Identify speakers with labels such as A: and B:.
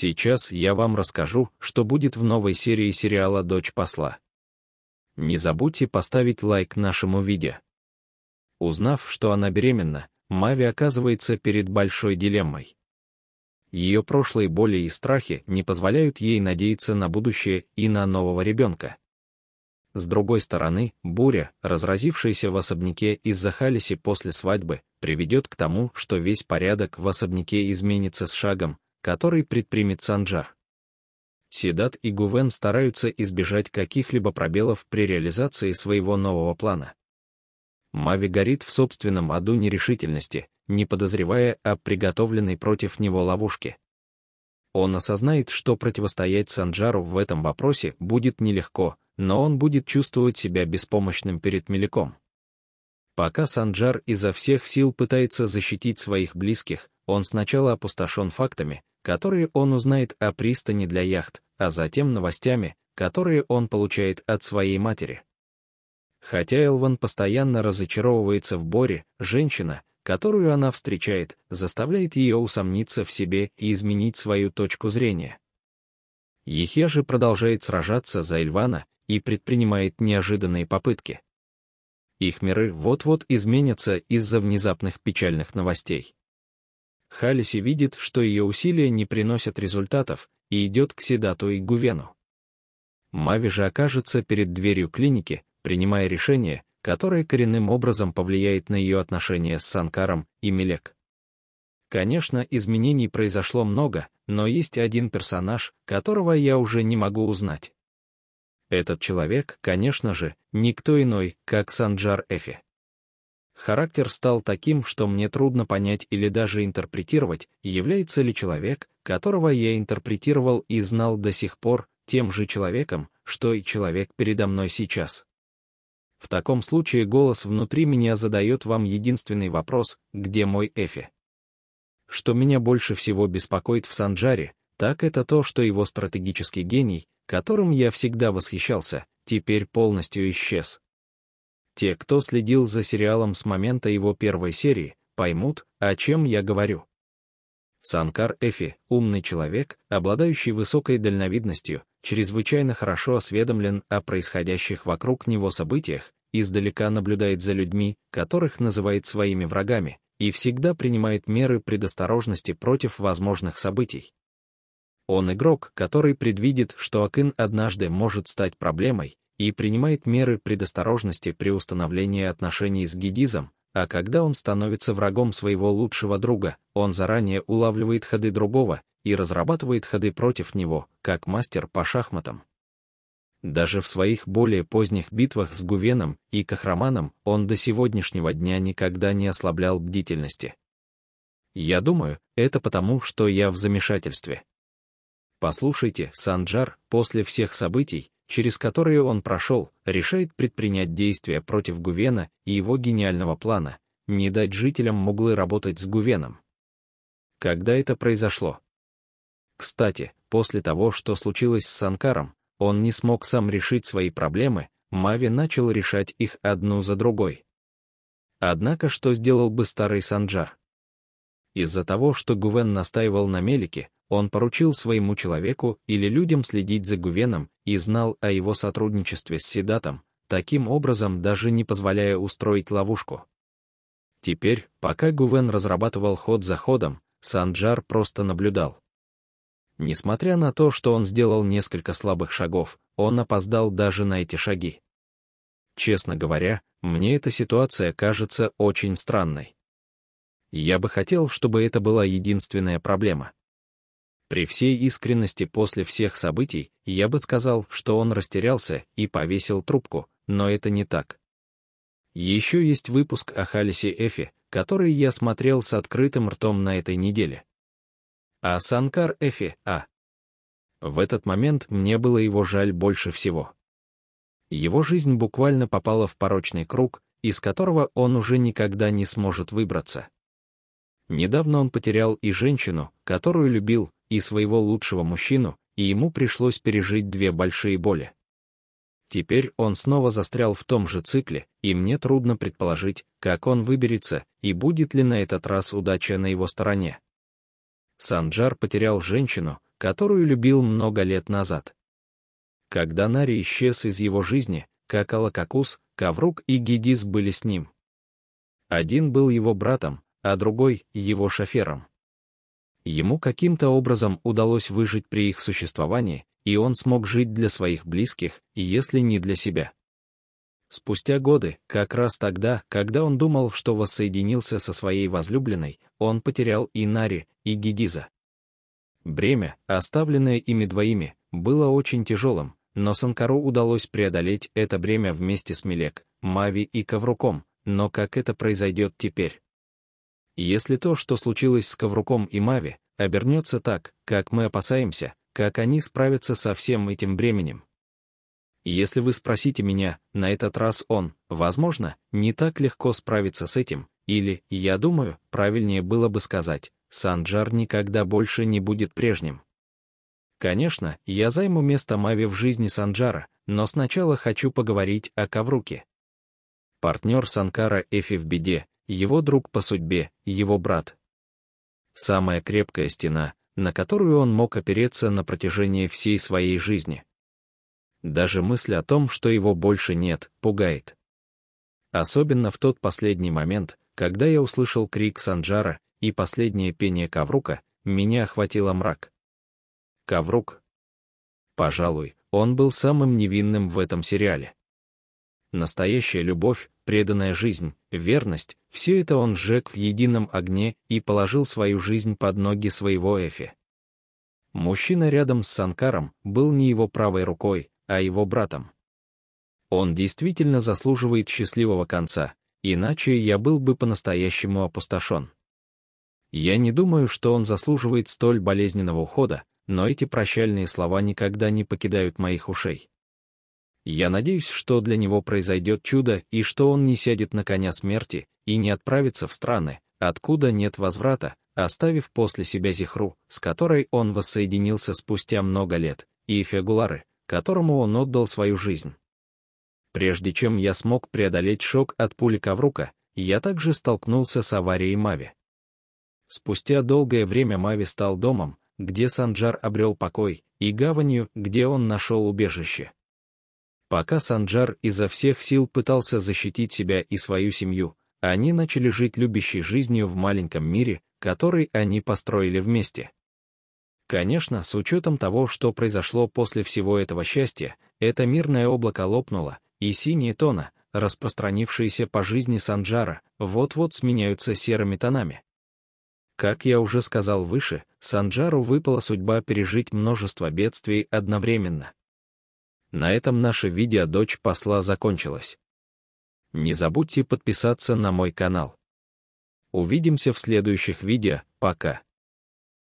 A: Сейчас я вам расскажу, что будет в новой серии сериала «Дочь посла». Не забудьте поставить лайк нашему видео. Узнав, что она беременна, Мави оказывается перед большой дилеммой. Ее прошлые боли и страхи не позволяют ей надеяться на будущее и на нового ребенка. С другой стороны, буря, разразившаяся в особняке из-за Халиси после свадьбы, приведет к тому, что весь порядок в особняке изменится с шагом, который предпримет Санджар. Седат и Гувен стараются избежать каких-либо пробелов при реализации своего нового плана. Мави горит в собственном аду нерешительности, не подозревая о приготовленной против него ловушке. Он осознает, что противостоять Санджару в этом вопросе будет нелегко, но он будет чувствовать себя беспомощным перед Меликом. Пока Санджар изо всех сил пытается защитить своих близких, он сначала опустошен фактами, которые он узнает о пристани для яхт, а затем новостями, которые он получает от своей матери. Хотя Элван постоянно разочаровывается в Боре, женщина, которую она встречает, заставляет ее усомниться в себе и изменить свою точку зрения. Ехе же продолжает сражаться за Эльвана и предпринимает неожиданные попытки. Их миры вот-вот изменятся из-за внезапных печальных новостей. Халиси видит, что ее усилия не приносят результатов, и идет к Седату и Гувену. Мави же окажется перед дверью клиники, принимая решение, которое коренным образом повлияет на ее отношения с Санкаром и Милек. Конечно, изменений произошло много, но есть один персонаж, которого я уже не могу узнать. Этот человек, конечно же, никто иной, как Санджар Эфи характер стал таким, что мне трудно понять или даже интерпретировать, является ли человек, которого я интерпретировал и знал до сих пор, тем же человеком, что и человек передо мной сейчас. В таком случае голос внутри меня задает вам единственный вопрос «Где мой Эфи?». Что меня больше всего беспокоит в Санджаре, так это то, что его стратегический гений, которым я всегда восхищался, теперь полностью исчез. Те, кто следил за сериалом с момента его первой серии, поймут, о чем я говорю. Санкар Эфи — умный человек, обладающий высокой дальновидностью, чрезвычайно хорошо осведомлен о происходящих вокруг него событиях, издалека наблюдает за людьми, которых называет своими врагами, и всегда принимает меры предосторожности против возможных событий. Он игрок, который предвидит, что Акын однажды может стать проблемой, и принимает меры предосторожности при установлении отношений с Гедизом, а когда он становится врагом своего лучшего друга, он заранее улавливает ходы другого и разрабатывает ходы против него, как мастер по шахматам. Даже в своих более поздних битвах с Гувеном и Кахраманом он до сегодняшнего дня никогда не ослаблял бдительности. Я думаю, это потому, что я в замешательстве. Послушайте, Санджар, после всех событий, через которые он прошел, решает предпринять действия против Гувена и его гениального плана — не дать жителям Муглы работать с Гувеном. Когда это произошло? Кстати, после того, что случилось с Санкаром, он не смог сам решить свои проблемы, Мави начал решать их одну за другой. Однако что сделал бы старый Санджар? Из-за того, что Гувен настаивал на Мелике, он поручил своему человеку или людям следить за Гувеном и знал о его сотрудничестве с Седатом, таким образом даже не позволяя устроить ловушку. Теперь, пока Гувен разрабатывал ход за ходом, Санджар просто наблюдал. Несмотря на то, что он сделал несколько слабых шагов, он опоздал даже на эти шаги. Честно говоря, мне эта ситуация кажется очень странной. Я бы хотел, чтобы это была единственная проблема. При всей искренности после всех событий я бы сказал, что он растерялся и повесил трубку, но это не так. Еще есть выпуск о Халисе Эфе, который я смотрел с открытым ртом на этой неделе. А Санкар Эфе, А. В этот момент мне было его жаль больше всего. Его жизнь буквально попала в порочный круг, из которого он уже никогда не сможет выбраться. Недавно он потерял и женщину, которую любил, и своего лучшего мужчину, и ему пришлось пережить две большие боли. Теперь он снова застрял в том же цикле, и мне трудно предположить, как он выберется и будет ли на этот раз удача на его стороне. Санджар потерял женщину, которую любил много лет назад. Когда Нари исчез из его жизни, как Алакакус, Каврук и Гедис были с ним. Один был его братом, а другой — его шофером. Ему каким-то образом удалось выжить при их существовании, и он смог жить для своих близких, и если не для себя. Спустя годы, как раз тогда, когда он думал, что воссоединился со своей возлюбленной, он потерял и Нари, и Гедиза. Бремя, оставленное ими двоими, было очень тяжелым, но Санкару удалось преодолеть это бремя вместе с Милек, Мави и Ковруком, но как это произойдет теперь? Если то, что случилось с Ковруком и Мави, обернется так, как мы опасаемся, как они справятся со всем этим бременем. Если вы спросите меня, на этот раз он, возможно, не так легко справится с этим, или, я думаю, правильнее было бы сказать, Санджар никогда больше не будет прежним. Конечно, я займу место Мави в жизни Санджара, но сначала хочу поговорить о Ковруке. Партнер Санкара Эфи в беде, его друг по судьбе, его брат. Самая крепкая стена, на которую он мог опереться на протяжении всей своей жизни. Даже мысль о том, что его больше нет, пугает. Особенно в тот последний момент, когда я услышал крик Санджара и последнее пение Каврука, меня охватило мрак. Каврук. Пожалуй, он был самым невинным в этом сериале. Настоящая любовь, преданная жизнь, верность — все это он сжег в едином огне и положил свою жизнь под ноги своего Эфи. Мужчина рядом с Санкаром был не его правой рукой, а его братом. Он действительно заслуживает счастливого конца, иначе я был бы по-настоящему опустошен. Я не думаю, что он заслуживает столь болезненного ухода, но эти прощальные слова никогда не покидают моих ушей. Я надеюсь, что для него произойдет чудо и что он не сядет на коня смерти и не отправится в страны, откуда нет возврата, оставив после себя Зихру, с которой он воссоединился спустя много лет, и Фегулары, которому он отдал свою жизнь. Прежде чем я смог преодолеть шок от пули Коврука, я также столкнулся с аварией Мави. Спустя долгое время Мави стал домом, где Санджар обрел покой, и гаванью, где он нашел убежище. Пока Санджар изо всех сил пытался защитить себя и свою семью, они начали жить любящей жизнью в маленьком мире, который они построили вместе. Конечно, с учетом того, что произошло после всего этого счастья, это мирное облако лопнуло, и синие тона, распространившиеся по жизни Санджара, вот-вот сменяются серыми тонами. Как я уже сказал выше, Санджару выпала судьба пережить множество бедствий одновременно. На этом наше видео «Дочь посла» закончилось. Не забудьте подписаться на мой канал. Увидимся в следующих видео. Пока.